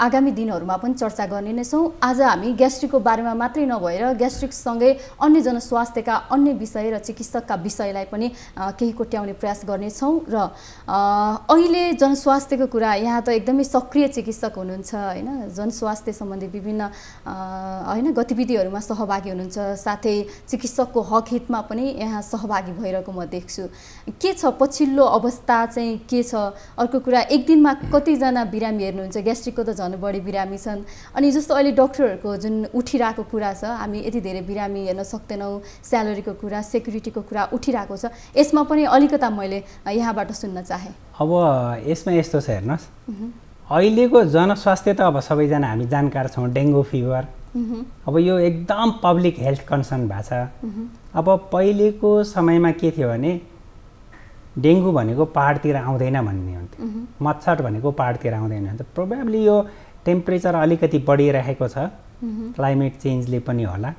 आगामी दिनहरूमा पनि चर्चा गर्ने नै छौँ आज हामी ग्यास्ट्रिकको बारेमा मात्रै नभएर ग्यास्ट्रिकसँगै अन्य जनस्वास्थ्यका अन्य विषय र चिकित्सकका विषयलाई पनि केही कोट्याउने प्रयास गर्नेछौँ र अहिले जनस्वास्थ्यको कुरा यहाँ त एकदमै सक्रिय चिकित्सक हुनुहुन्छ होइन जनस्वास्थ्य सम्बन्धी विभिन्न होइन गतिविधिहरूमा सहभागी हुनुहुन्छ साथै चिकित्सकको हक हितमा पनि यहाँ सहभागी भइरहेको म देख्छु के छ पछिल्लो अवस्था चाहिँ के छ अर्को कुरा एक दिनमा कतिजना बिरामी हेर्नुहुन्छ ग्यास्ट्रिकको त झन् बढी बिरामी छन् अनि जस्तो अहिले डक्टरहरूको जुन उठिरहेको कुरा छ हामी यति धेरै बिरामी हेर्न सक्दैनौँ स्यालेरीको कुरा सेक्युरिटीको कुरा उठिरहेको छ यसमा पनि अलिकता मैले यहाँबाट सुन्न चाहे अब यसमा यस्तो छ हेर्नुहोस् अहिलेको जनस्वास्थ्य त अब सबैजना हामी जानकार छौँ डेङ्गु फिभर अब यो एकदम पब्लिक हेल्थ कन्सर्न भएको छ अब पहिलेको समयमा के थियो भने डेङ्गु भनेको पाहाडतिर आउँदैन भन्ने हुन्थ्यो मच्छर भनेको पाहाडतिर आउँदैन हुन्थ्यो यो टेम्परेचर अलिकति बढिरहेको छ क्लाइमेट चेन्जले पनि होला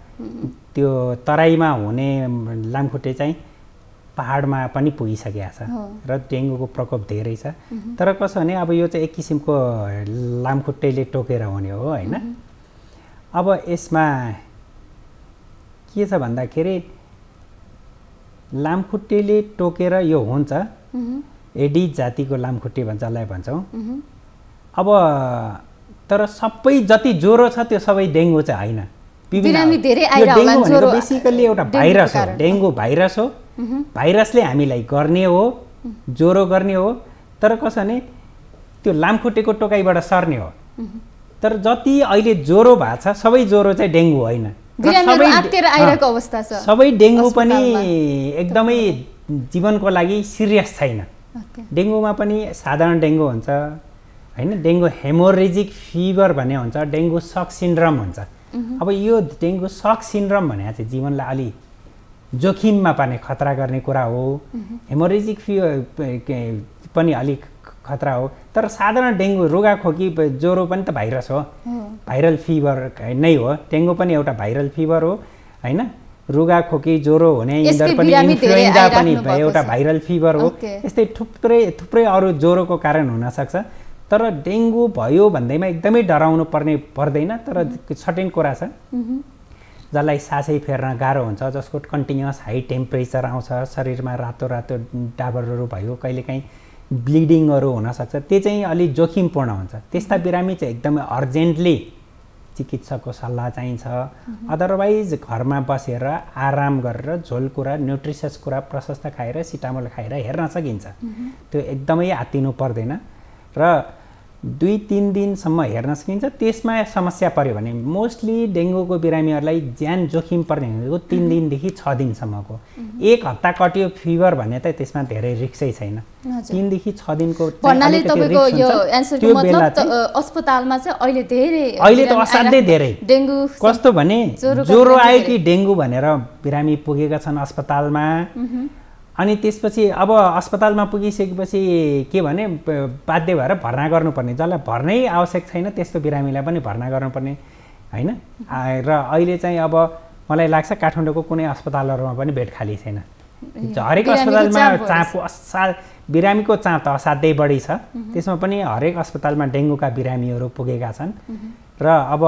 त्यो तराईमा हुने लामखुट्टे चाहिँ पाहाडमा पनि पुगिसकेको छ र डेङ्गुको प्रकोप धेरै छ तर कसो भने अब यो चाहिँ एक किसिमको लामखुट्टेले टोकेर हुने हो होइन अब यसमा के छ भन्दाखेरि लामखुट्टेले टोकेर यो हुन्छ एडी जातिको लामखुट्टे भन्छलाई भन्छौँ अब तर सबै जति ज्वरो छ त्यो सबै डेङ्गु चाहिँ होइन बेसिकल्ली एउटा भाइरस हो डेङ्गु भाइरस हो भाइरसले हामीलाई गर्ने हो ज्वरो गर्ने हो तर कसो भने त्यो लामखुट्टेको टोकाइबाट सर्ने हो तर जति अहिले ज्वरो भएको छ सबै ज्वरो चाहिँ डेङ्गु होइन अवस्था छ सबै डेङ्गु पनि एकदमै जीवनको लागि सिरियस छैन डेङ्गुमा पनि साधारण डेङ्गु हुन्छ होइन डेङ्गु हेमोरेजिक फिभर भन्ने हुन्छ डेङ्गु सक सिन्ड्रम हुन्छ अब यो डेङ्गु सक सिन्ड्रम भने चाहिँ जीवनलाई अलि जोखिममा पार्ने खतरा गर्ने कुरा हो हेमोरेजिक फिभर पनि अलिक खतरा हो तर साधारण डेङ्गु खोकी ज्वरो पनि त भाइरस हो भाइरल फिभर नै हो डेङ्गु पनि एउटा भाइरल फिभर हो होइन खोकी ज्वरो हुने यिनीहरू पनि इन्फ्लुएन्जा पनि एउटा भाइरल फिभर हो यस्तै थुप्रै थुप्रै अरू ज्वरोको कारण हुनसक्छ तर डेङ्गु भयो भन्दैमा एकदमै डराउनु पर्ने पर्दैन तर सर्टेन कुरा छ जसलाई सासै फेर्न गाह्रो हुन्छ जसको कन्टिन्युस हाई टेम्परेचर आउँछ शरीरमा रातो रातो डाबरहरू भयो कहिलेकाहीँ ब्लिडिङहरू हुनसक्छ त्यो चाहिँ अलिक जोखिमपूर्ण हुन्छ त्यस्ता बिरामी चाहिँ एकदमै अर्जेन्टली चिकित्सकको सल्लाह चाहिन्छ अदरवाइज घरमा बसेर आराम गरेर झोल कुरा न्युट्रिसियस कुरा प्रशस्त खाएर सिटामोल खाएर हेर्न सकिन्छ त्यो एकदमै हात्तिनु पर्दैन र दुई तिन दिनसम्म हेर्न सकिन्छ त्यसमा समस्या पऱ्यो भने मोस्टली डेङ्गुको बिरामीहरूलाई ज्यान जोखिम पर्ने भनेको तिन दिनदेखि छ दिनसम्मको एक हप्ता कट्यो फिभर भने त त्यसमा धेरै रिक्सै छैन तिनदेखि छ दिनको भन्नाले अस्पतालमा चाहिँ अहिले धेरै अहिले त असाध्यै धेरै डेङ्गु कस्तो भने ज्वरो आयो कि डेङ्गु भनेर बिरामी पुगेका छन् अस्पतालमा अनि त्यसपछि अब अस्पतालमा पुगिसकेपछि के भने बाध्य भएर भर्ना गर्नुपर्ने जसलाई भर्नै आवश्यक छैन त्यस्तो बिरामीलाई पनि भर्ना गर्नुपर्ने होइन र अहिले चाहिँ अब मलाई लाग्छ काठमाडौँको कुनै अस्पतालहरूमा पनि बेड खाली छैन हरेक अस्पतालमा चाँप असा बिरामीको चाँप त असाध्यै बढी छ त्यसमा पनि हरेक अस्पतालमा डेङ्गुका बिरामीहरू पुगेका छन् र अब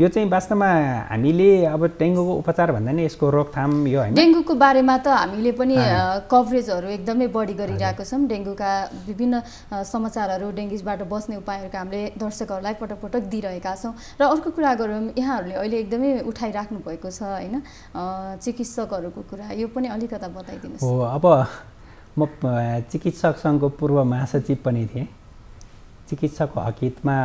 यो चाहिँ वास्तवमा हामीले अब डेङ्गुको उपचार भन्दा नि यसको रोकथाम यो होइन डेङ्गुको बारेमा त हामीले पनि कभरेजहरू एकदमै बढी गरिरहेको छौँ डेङ्गुका विभिन्न समाचारहरू डेङ्गुबाट बस्ने उपायहरूको हामीले दर्शकहरूलाई पटक पटक दिइरहेका छौँ र अर्को कुरा गरौँ यहाँहरूले अहिले एकदमै उठाइराख्नु भएको छ होइन चिकित्सकहरूको कुरा यो पनि अलिकता बताइदिनुहोस् हो अब म चिकित्सक सङ्घको पूर्व महासचिव पनि थिएँ चिकित्सकको हकितमा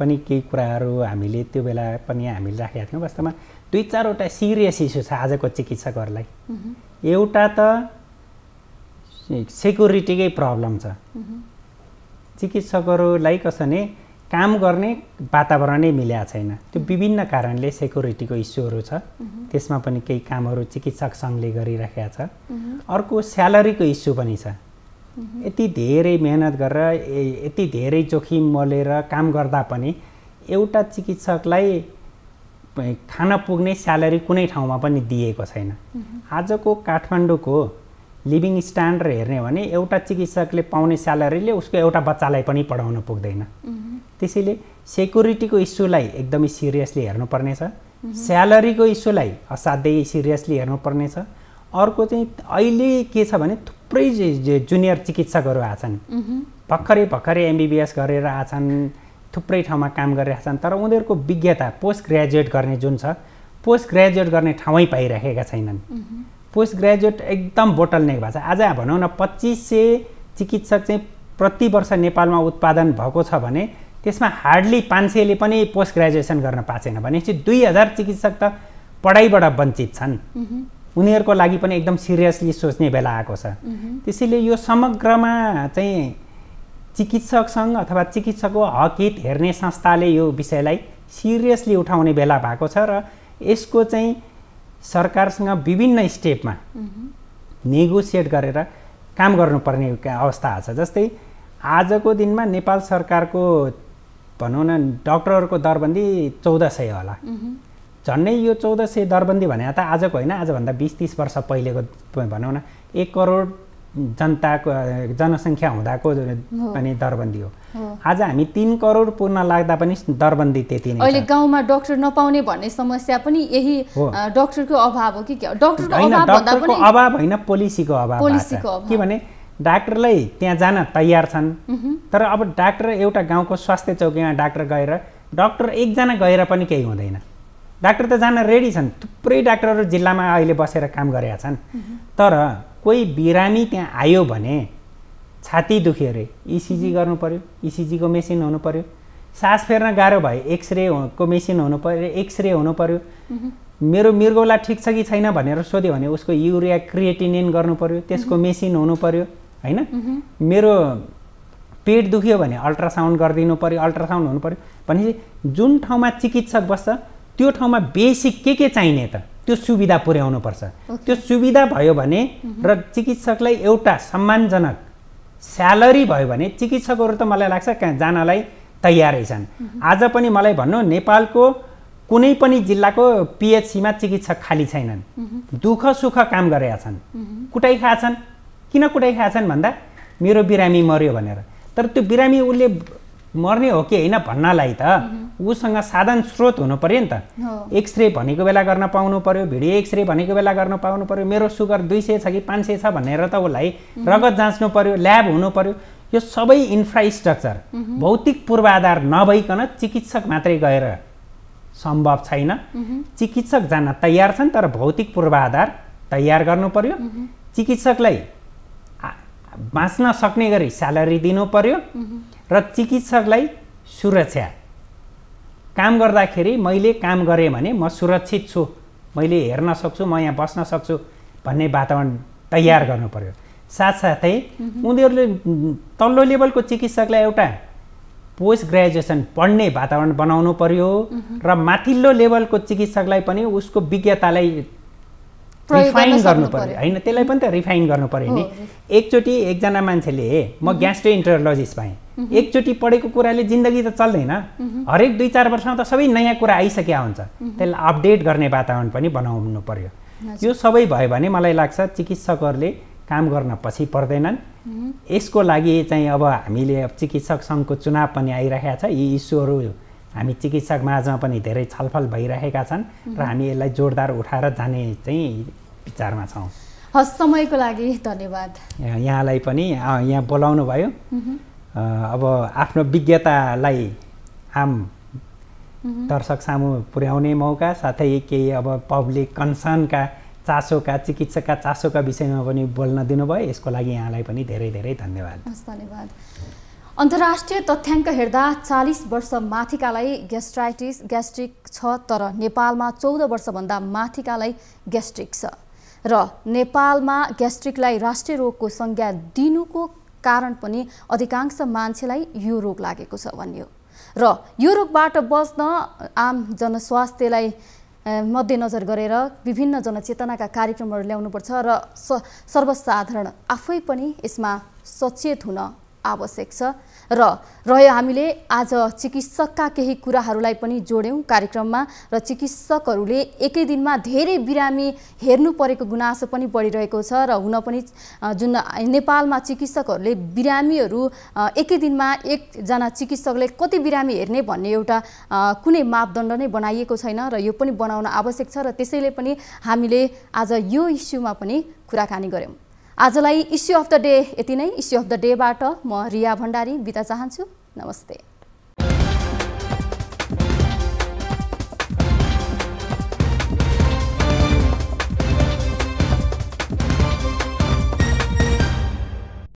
पनि केही कुराहरू हामीले त्यो बेला पनि हामीले राखेका थियौँ वास्तवमा दुई चारवटा सिरियस इस्यु छ आजको चिकित्सकहरूलाई एउटा त सेक्युरिटीकै प्रब्लम छ चिकित्सकहरूलाई कसो भने काम गर्ने वातावरणै मिलेको छैन त्यो विभिन्न कारणले सेक्युरिटीको इस्युहरू छ त्यसमा पनि केही कामहरू चिकित्सक सङ्घले गरिराखेका छ अर्को स्यालेरीको इस्यु पनि छ Mm-hmm. यति धेरै मेहनत गरेर यति धेरै जोखिम मलेर काम गर्दा पनि एउटा चिकित्सकलाई खान पुग्ने स्यालेरी कुनै ठाउँमा पनि दिएको छैन mm-hmm. आजको काठमाडौँको लिभिङ स्ट्यान्डर्ड हेर्ने हो भने एउटा चिकित्सकले पाउने स्यालेरीले उसको एउटा बच्चालाई पनि पढाउन पुग्दैन mm-hmm. त्यसैले सेक्युरिटीको इस्युलाई एकदमै सिरियसली हेर्नुपर्नेछ स्यालेरीको इस्युलाई असाध्यै सिरियसली हेर्नुपर्नेछ अर्को चाहिँ अहिले के छ भने थुप्रै जुनियर चिकित्सकहरू आछन् भर्खरै भर्खरै एमबिबिएस गरेर आछन् थुप्रै ठाउँमा काम गरिरहेका छन् तर उनीहरूको विज्ञता पोस्ट ग्रेजुएट गर्ने जुन छ पोस्ट ग्रेजुएट गर्ने ठाउँै पाइराखेका छैनन् पोस्ट ग्रेजुएट एकदम बोटलनेक भएको छ आज भनौँ न पच्चिस सय चिकित्सक चाहिँ प्रति वर्ष नेपालमा उत्पादन भएको छ भने त्यसमा हार्डली पाँच सयले पनि पोस्ट ग्रेजुएसन गर्न पाएको छैन भनेपछि दुई हजार चिकित्सक त पढाइबाट वञ्चित छन् उनीहरूको लागि पनि एकदम सिरियसली सोच्ने बेला आएको छ त्यसैले यो समग्रमा चाहिँ चिकित्सकसँग अथवा चिकित्सकको हक हित हेर्ने संस्थाले यो विषयलाई सिरियसली उठाउने बेला भएको छ र यसको चाहिँ सरकारसँग विभिन्न स्टेपमा नेगोसिएट गरेर काम गर्नुपर्ने अवस्था आएको छ जस्तै आजको दिनमा नेपाल सरकारको भनौँ न डक्टरहरूको दरबन्दी चौध सय होला झन्डै यो चौध सय दरबन्दी भने त आजको होइन आजभन्दा बिस तिस वर्ष पहिलेको भनौँ न एक करोड जनताको जनसङ्ख्या हुँदाको पनि दरबन्दी हो आज हामी तिन करोड पुग्न लाग्दा पनि दरबन्दी त्यति नै अहिले गाउँमा डक्टर नपाउने भन्ने समस्या पनि यही डक्टरको अभाव हो कि डक्टरको अभाव होइन पोलिसीको अभाव के भने डाक्टरलाई त्यहाँ जान तयार छन् तर अब डाक्टर एउटा गाउँको स्वास्थ्य चौकीमा डाक्टर गएर डक्टर एकजना गएर पनि केही हुँदैन डाक्टर त जान रेडी छन् थुप्रै डाक्टरहरू जिल्लामा अहिले बसेर काम गरेका छन् तर कोही बिरामी त्यहाँ आयो भने छाती दुख्यो अरे इसिजी e गर्नु पऱ्यो इसिजीको e मेसिन हुनु पऱ्यो सास फेर्न गाह्रो भयो एक्सरे को मेसिन हुनु पऱ्यो एक्सरे हुनु पऱ्यो मेरो मृगौला ठिक छ कि छैन भनेर सोध्यो भने उसको युरिया क्रिएटिनिन गर्नु पऱ्यो त्यसको मेसिन हुनु पऱ्यो होइन मेरो पेट दुख्यो भने अल्ट्रासाउन्ड गरिदिनु पऱ्यो अल्ट्रासाउन्ड हुनु पऱ्यो भनेपछि जुन ठाउँमा चिकित्सक बस्छ त्यो ठाउँमा बेसिक के के चाहिने त त्यो सुविधा पर्छ त्यो सुविधा भयो भने र चिकित्सकलाई एउटा सम्मानजनक स्यालेरी भयो भने चिकित्सकहरू त मलाई लाग्छ कहाँ जानलाई तयारै छन् आज पनि मलाई भन्नु नेपालको कुनै पनि जिल्लाको पिएचसीमा चिकित्सक खाली छैनन् दुःख सुख काम गरेका छन् कुटाइ खाएछन् किन कुटाइ खाएछन् भन्दा मेरो बिरामी मऱ्यो भनेर तर त्यो बिरामी उसले मर्ने हो कि होइन भन्नलाई त उसँग साधन स्रोत हुनु पऱ्यो नि त एक्सरे भनेको बेला गर्न पाउनु पर्यो भिडियो एक्सरे भनेको बेला गर्न पाउनु पर्यो मेरो सुगर दुई सय छ कि पाँच सय छ भनेर त उसलाई रगत जाँच्नु पर्यो ल्याब हुनु पर्यो यो सबै इन्फ्रास्ट्रक्चर भौतिक पूर्वाधार नभइकन चिकित्सक मात्रै गएर सम्भव छैन चिकित्सक जान तयार छन् तर भौतिक पूर्वाधार तयार गर्नु पर्यो चिकित्सकलाई बाँच्न सक्ने गरी स्यालेरी दिनु पर्यो र चिकित्सकलाई सुरक्षा काम गर्दाखेरि मैले काम गरेँ भने म सुरक्षित छु मैले हेर्न सक्छु म यहाँ बस्न सक्छु भन्ने वातावरण तयार गर्नु पऱ्यो साथसाथै उनीहरूले तल्लो लेभलको चिकित्सकलाई एउटा पोस्ट ग्रेजुएसन पढ्ने वातावरण बनाउनु पर्यो र माथिल्लो लेभलको चिकित्सकलाई पनि उसको विज्ञतालाई रिफाइन गर्नु पऱ्यो होइन त्यसलाई पनि त रिफाइन गर्नु पऱ्यो नि एकचोटि एकजना मान्छेले म ग्यास्ट्रो इन्टरलोजिस्ट पाएँ एकचोटि पढेको कुराले जिन्दगी त चल्दैन हरेक दुई चार वर्षमा त सबै नयाँ कुरा आइसकेका हुन्छ त्यसलाई अपडेट गर्ने वातावरण पनि बनाउनु पर्यो यो सबै भयो भने मलाई लाग्छ चिकित्सकहरूले काम गर्न पछि पर्दैनन् यसको लागि चाहिँ अब हामीले चिकित्सक सङ्घको चुनाव पनि आइरहेको छ यी इस्युहरू हामी चिकित्सक माझमा पनि धेरै छलफल भइरहेका छन् र हामी यसलाई जोरदार उठाएर जाने चाहिँ विचारमा छौँ हस् समयको लागि धन्यवाद यहाँलाई पनि यहाँ बोलाउनु भयो अब आफ्नो विज्ञतालाई आम दर्शक सामु पुर्याउने मौका साथै केही अब पब्लिक कन्सर्नका चासोका चिकित्सकका चासोका विषयमा पनि बोल्न दिनुभयो यसको लागि यहाँलाई पनि धेरै धेरै धन्यवाद धन्यवाद अन्तर्राष्ट्रिय तथ्याङ्क हेर्दा चालिस वर्ष माथिकालाई ग्यास्ट्राइटिस ग्यास्ट्रिक छ तर नेपालमा चौध वर्षभन्दा माथिकालाई ग्यास्ट्रिक छ र नेपालमा ग्यास्ट्रिकलाई राष्ट्रिय रोगको संज्ञा दिनुको कारण पनि अधिकांश मान्छेलाई यो रोग लागेको छ भनियो र यो रोगबाट बस्न आम जनस्वास्थ्यलाई मध्यनजर गरेर विभिन्न जनचेतनाका कार्यक्रमहरू ल्याउनुपर्छ र सर्वसाधारण आफै पनि यसमा सचेत हुन आवश्यक छ र रह्यो हामीले आज चिकित्सकका केही कुराहरूलाई पनि जोड्यौँ कार्यक्रममा र चिकित्सकहरूले एकै दिनमा धेरै बिरामी हेर्नु परेको गुनासो पनि बढिरहेको छ र हुन पनि जुन नेपालमा चिकित्सकहरूले बिरामीहरू एकै दिनमा एकजना चिकित्सकले कति बिरामी हेर्ने भन्ने एउटा कुनै मापदण्ड नै बनाइएको छैन र यो पनि बनाउन आवश्यक छ र त्यसैले पनि हामीले आज यो इस्युमा पनि कुराकानी गऱ्यौँ आजलाई इस्यु अफ द डे यति नै इस्यु अफ द डेबाट म रिया भण्डारी बिदा चाहन्छु नमस्ते